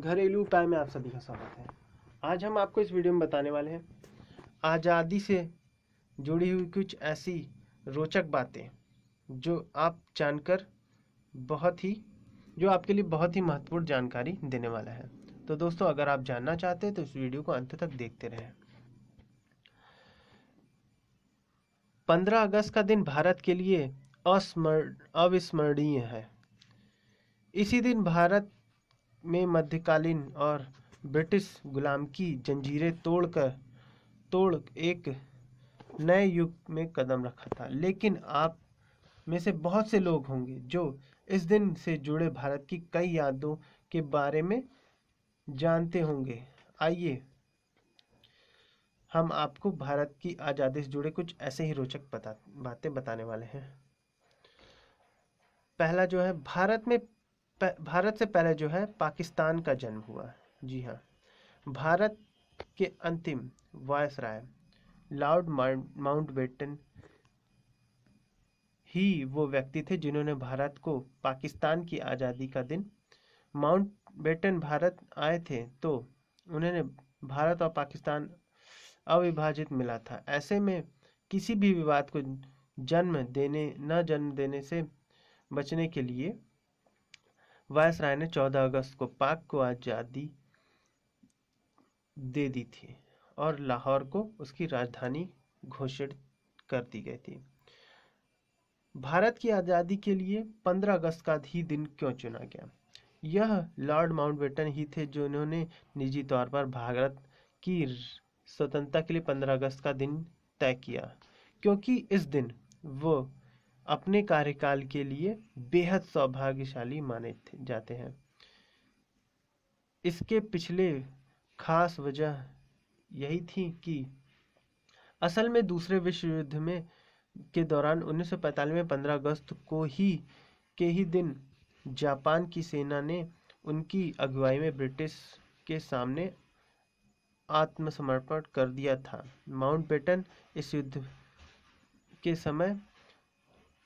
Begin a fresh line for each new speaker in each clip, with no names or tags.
घरेलू उपाय में आप सभी का स्वागत है आज हम आपको इस वीडियो में बताने वाले हैं आज़ादी से जुड़ी हुई कुछ ऐसी रोचक बातें जो आप जानकर बहुत ही जो आपके लिए बहुत ही महत्वपूर्ण जानकारी देने वाला है तो दोस्तों अगर आप जानना चाहते हैं तो इस वीडियो को अंत तक देखते रहें पंद्रह अगस्त का दिन भारत के लिए अस्मर अविस्मरणीय है इसी दिन भारत में मध्यकालीन और ब्रिटिश गुलाम की जंजीरें तोड़कर तोड़ एक नए युग में कदम रखा था लेकिन आप में से बहुत से लोग होंगे जो इस दिन से जुड़े भारत की कई यादों के बारे में जानते होंगे आइए हम आपको भारत की आज़ादी से जुड़े कुछ ऐसे ही रोचक बता बातें बताने वाले हैं पहला जो है भारत में भारत से पहले जो है पाकिस्तान का जन्म हुआ जी हाँ भारत के अंतिम राय लॉर्ड माउंट बेटन ही वो व्यक्ति थे जिन्होंने भारत को पाकिस्तान की आज़ादी का दिन माउंट बेटन भारत आए थे तो उन्होंने भारत और पाकिस्तान अविभाजित मिला था ऐसे में किसी भी विवाद को जन्म देने न जन्म देने से बचने के लिए राय ने 14 अगस्त को पाक को आज़ादी दे दी थी और लाहौर को उसकी राजधानी घोषित कर दी गई थी भारत की आज़ादी के लिए 15 अगस्त का ही दिन क्यों चुना गया यह लॉर्ड माउंटबेटन ही थे जिन्होंने निजी तौर पर भारत की स्वतंत्रता के लिए 15 अगस्त का दिन तय किया क्योंकि इस दिन वो अपने कार्यकाल के लिए बेहद सौभाग्यशाली माने जाते हैं इसके पिछले खास वजह यही थी कि असल में दूसरे विश्व युद्ध में के दौरान 1945 में 15 अगस्त को ही के ही दिन जापान की सेना ने उनकी अगुवाई में ब्रिटिश के सामने आत्मसमर्पण कर दिया था माउंट बेटन इस युद्ध के समय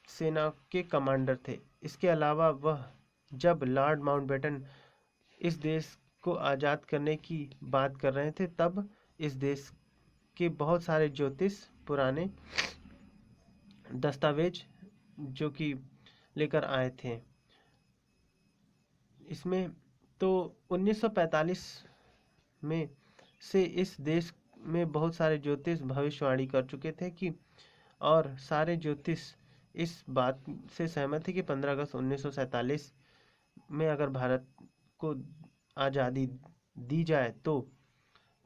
सेना के कमांडर थे इसके अलावा वह जब लॉर्ड माउंटबेटन इस देश को आज़ाद करने की बात कर रहे थे तब इस देश के बहुत सारे ज्योतिष पुराने दस्तावेज जो कि लेकर आए थे इसमें तो 1945 में से इस देश में बहुत सारे ज्योतिष भविष्यवाणी कर चुके थे कि और सारे ज्योतिष इस बात से सहमत है कि 15 अगस्त उन्नीस में अगर भारत को आज़ादी दी जाए तो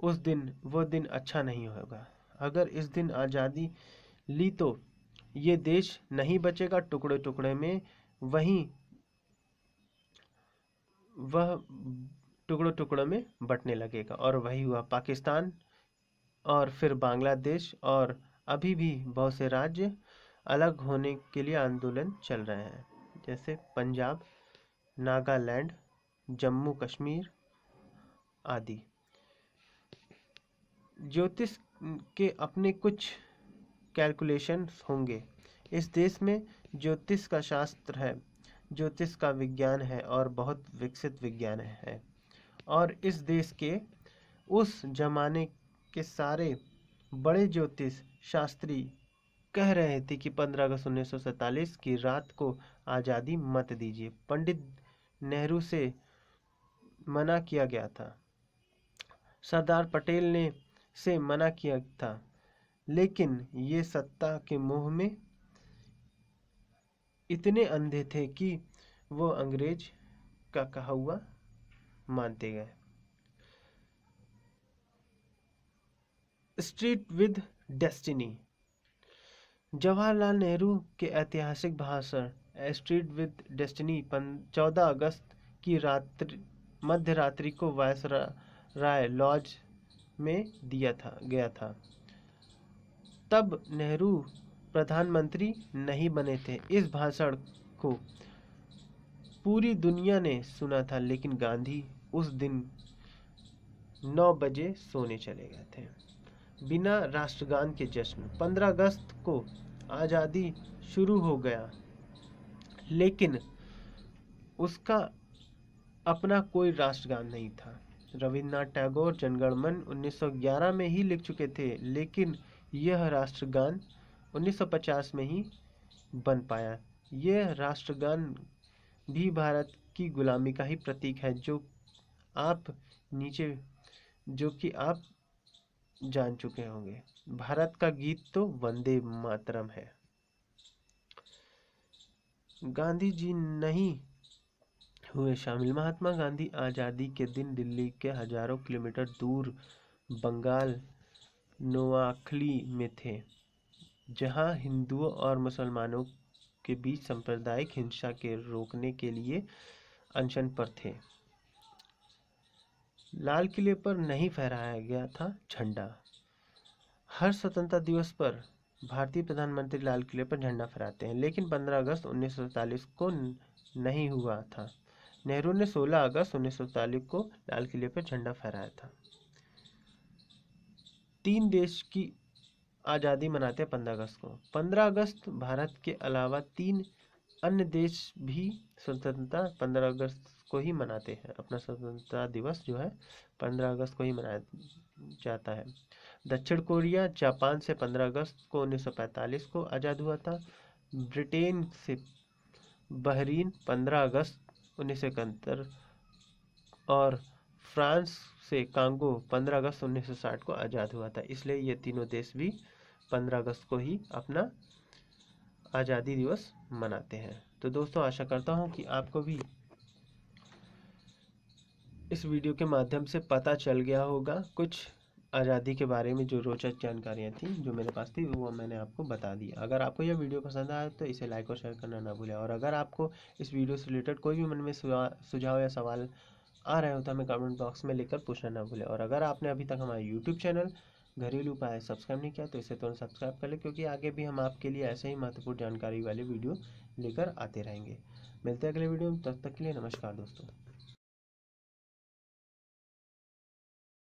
उस दिन वो दिन अच्छा नहीं होगा अगर इस दिन आज़ादी ली तो ये देश नहीं बचेगा टुकड़े टुकड़े में वहीं वह टुकड़ों टुकड़ों में बटने लगेगा और वही हुआ पाकिस्तान और फिर बांग्लादेश और अभी भी बहुत से राज्य अलग होने के लिए आंदोलन चल रहे हैं जैसे पंजाब नागालैंड जम्मू कश्मीर आदि ज्योतिष के अपने कुछ कैलकुलेशंस होंगे इस देश में ज्योतिष का शास्त्र है ज्योतिष का विज्ञान है और बहुत विकसित विज्ञान है और इस देश के उस जमाने के सारे बड़े ज्योतिष शास्त्री कह रहे थे कि 15 अगस्त उन्नीस की रात को आज़ादी मत दीजिए पंडित नेहरू से मना किया गया था सरदार पटेल ने से मना किया था लेकिन ये सत्ता के मुंह में इतने अंधे थे कि वो अंग्रेज का कहा हुआ मानते गए tryst with destiny Jawaharlal Nehru के ऐतिहासिक भाषण स्ट्रीट विद डेस्टिनी चौदह अगस्त की रात्रि मध्य रात्रि को वायस राय लॉज में दिया था गया था तब नेहरू प्रधानमंत्री नहीं बने थे इस भाषण को पूरी दुनिया ने सुना था लेकिन गांधी उस दिन नौ बजे सोने चले गए थे बिना राष्ट्रगान के जश्न 15 अगस्त को आज़ादी शुरू हो गया लेकिन उसका अपना कोई राष्ट्रगान नहीं था रविन्द्रनाथ टैगोर जनगणमन 1911 में ही लिख चुके थे लेकिन यह राष्ट्रगान 1950 में ही बन पाया यह राष्ट्रगान भी भारत की गुलामी का ही प्रतीक है जो आप नीचे जो कि आप जान चुके होंगे भारत का गीत तो वंदे मातरम है गांधी जी नहीं हुए शामिल महात्मा गांधी आज़ादी के दिन दिल्ली के हजारों किलोमीटर दूर बंगाल नोआखली में थे जहां हिंदुओं और मुसलमानों के बीच सांप्रदायिक हिंसा के रोकने के लिए अनशन पर थे लाल किले पर नहीं फहराया गया था झंडा हर स्वतंत्रता दिवस पर भारतीय प्रधानमंत्री लाल किले पर झंडा फहराते हैं लेकिन 15 अगस्त उन्नीस को नहीं हुआ था नेहरू ने 16 अगस्त उन्नीस को लाल किले पर झंडा फहराया था तीन देश की आज़ादी मनाते हैं पंद्रह अगस्त को पंद्रह अगस्त भारत के अलावा तीन अन्य देश भी स्वतंत्रता पंद्रह अगस्त को ही मनाते हैं अपना स्वतंत्रता दिवस जो है पंद्रह अगस्त को ही मनाया जाता है दक्षिण कोरिया जापान से पंद्रह अगस्त को उन्नीस को आज़ाद हुआ था ब्रिटेन से बहरीन पंद्रह अगस्त उन्नीस और फ्रांस से कांगो पंद्रह अगस्त उन्नीस को आज़ाद हुआ था इसलिए ये तीनों देश भी पंद्रह अगस्त को ही अपना आज़ादी दिवस मनाते हैं तो दोस्तों आशा करता हूँ कि आपको भी इस वीडियो के माध्यम से पता चल गया होगा कुछ आज़ादी के बारे में जो रोचक जानकारियाँ थी जो मेरे पास थी वो मैंने आपको बता दी अगर आपको यह वीडियो पसंद आए तो इसे लाइक और शेयर करना ना भूलें और अगर आपको इस वीडियो से रिलेटेड कोई भी मन में सुझाव या सवाल आ रहे हो तो हमें कमेंट बॉक्स में लिखकर पूछना ना भूलें और अगर आपने अभी तक हमारे यूट्यूब चैनल घरेलू उपाय सब्सक्राइब नहीं किया तो इसे तुरंत सब्सक्राइब कर लें क्योंकि आगे भी हम आपके लिए ऐसे ही महत्वपूर्ण जानकारी वाले वीडियो लेकर आते रहेंगे मिलते हैं अगले वीडियो में तब तक के लिए नमस्कार दोस्तों